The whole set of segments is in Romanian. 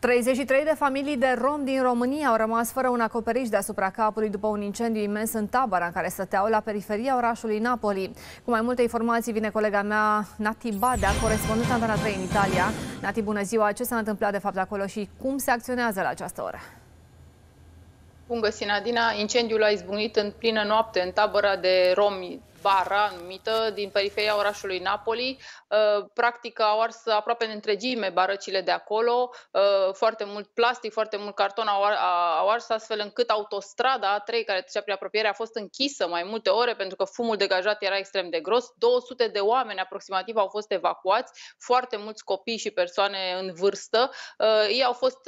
33 de familii de rom din România au rămas fără un acoperiș deasupra capului după un incendiu imens în tabăra în care stăteau la periferia orașului Napoli. Cu mai multe informații vine colega mea Nati Badea, corespondent Antena 3 în Italia. Nati, bună ziua! Ce s-a întâmplat de fapt acolo și cum se acționează la această oră? Bun găsit, Nadina. Incendiul a izbucnit în plină noapte în tabăra de romi bara numită din periferia orașului Napoli. Uh, practic au ars aproape în întregime barăcile de acolo, uh, foarte mult plastic, foarte mult carton au ars astfel încât autostrada A3 care trecea prin apropiere a fost închisă mai multe ore pentru că fumul degajat era extrem de gros. 200 de oameni aproximativ au fost evacuați, foarte mulți copii și persoane în vârstă. Uh, ei au fost,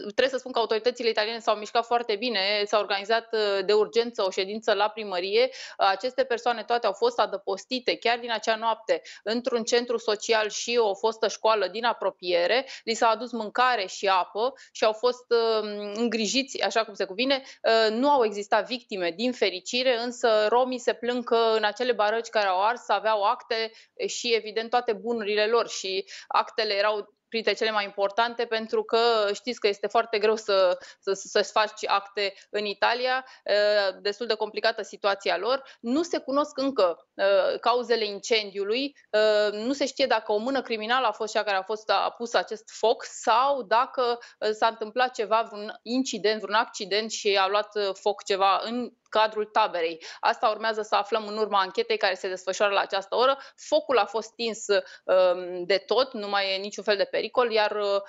trebuie să spun că autoritățile italiene s-au mișcat foarte bine, s-a organizat de urgență o ședință la primărie. Aceste persoane persoane toate au fost adăpostite chiar din acea noapte într-un centru social și o fostă școală din apropiere, li s-a adus mâncare și apă și au fost uh, îngrijiți, așa cum se cuvine. Uh, nu au existat victime, din fericire, însă romii se plâng că în acele barăci care au ars aveau acte și, evident, toate bunurile lor și actele erau printre cele mai importante, pentru că știți că este foarte greu să, să, să-ți faci acte în Italia, destul de complicată situația lor. Nu se cunosc încă cauzele incendiului, nu se știe dacă o mână criminală a fost cea care a fost a pus acest foc sau dacă s-a întâmplat ceva, vreun incident, vreun accident și a luat foc ceva în cadrul taberei. Asta urmează să aflăm în urma anchetei care se desfășoară la această oră. Focul a fost stins um, de tot, nu mai e niciun fel de pericol, iar uh,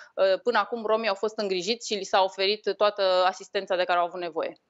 până acum romii au fost îngrijiți și li s-a oferit toată asistența de care au avut nevoie.